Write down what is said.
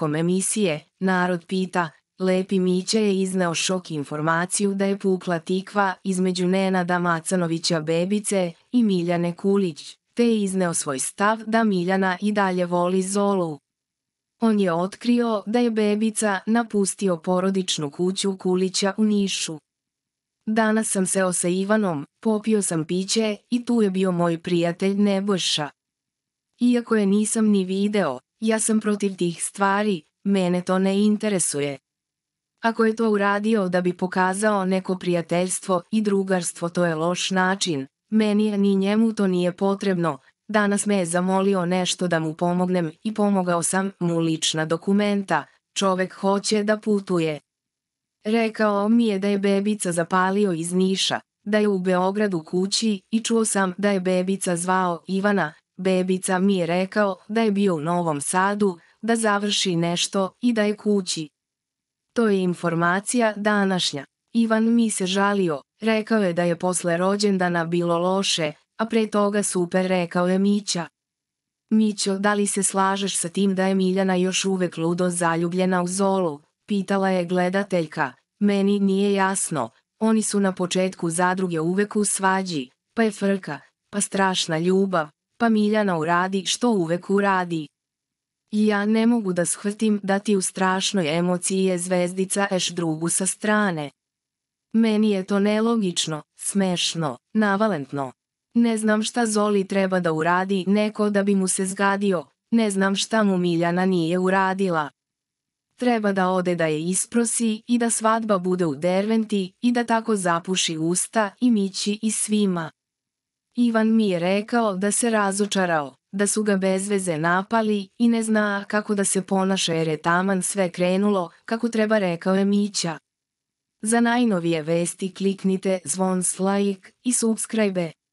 Kom emisije, Narod pita, Lepi Miće je izneo šok informaciju da je pukla tikva između Nenada Macanovića Bebice i Miljane Kulić, te je izneo svoj stav da Miljana i dalje voli Zolu. On je otkrio da je Bebica napustio porodičnu kuću Kulića u Nišu. Danas sam seo sa Ivanom, popio sam piće i tu je bio moj prijatelj Nebojša. Iako je nisam ni video, ja sam protiv tih stvari, mene to ne interesuje. Ako je to uradio da bi pokazao neko prijateljstvo i drugarstvo to je loš način, meni ni njemu to nije potrebno, danas me je zamolio nešto da mu pomognem i pomogao sam mu lična dokumenta, čovek hoće da putuje. Rekao mi je da je bebica zapalio iz Niša, da je u Beogradu kući i čuo sam da je bebica zvao Ivana, Bebica mi je rekao da je bio u Novom Sadu, da završi nešto i da je kući. To je informacija današnja. Ivan mi se žalio, rekao je da je posle rođendana bilo loše, a pre toga super rekao je Mića. Mićo, da li se slažeš sa tim da je Miljana još uvek ludo zaljubljena u Zolu? Pitala je gledateljka. Meni nije jasno. Oni su na početku zadruge uvek u svađi, pa je frka, pa strašna ljubav, pa Miljana uradi što uvek uradi. Ja ne mogu da shvatim da ti u strašnoj emociji je zvezdica eš drugu sa strane. Meni je to nelogično, smešno, navalentno. Ne znam šta Zoli treba da uradi neko da bi mu se zgadio, ne znam šta mu Miljana nije uradila. Treba da ode da je isprosi i da svadba bude u Derventi i da tako zapuši usta i mići i svima. Ivan mi je rekao da se razočarao, da su ga bez veze napali i ne zna kako da se ponaša jer je taman sve krenulo, kako treba rekao je Mića. Za najnovije vesti kliknite zvon like i subscribe.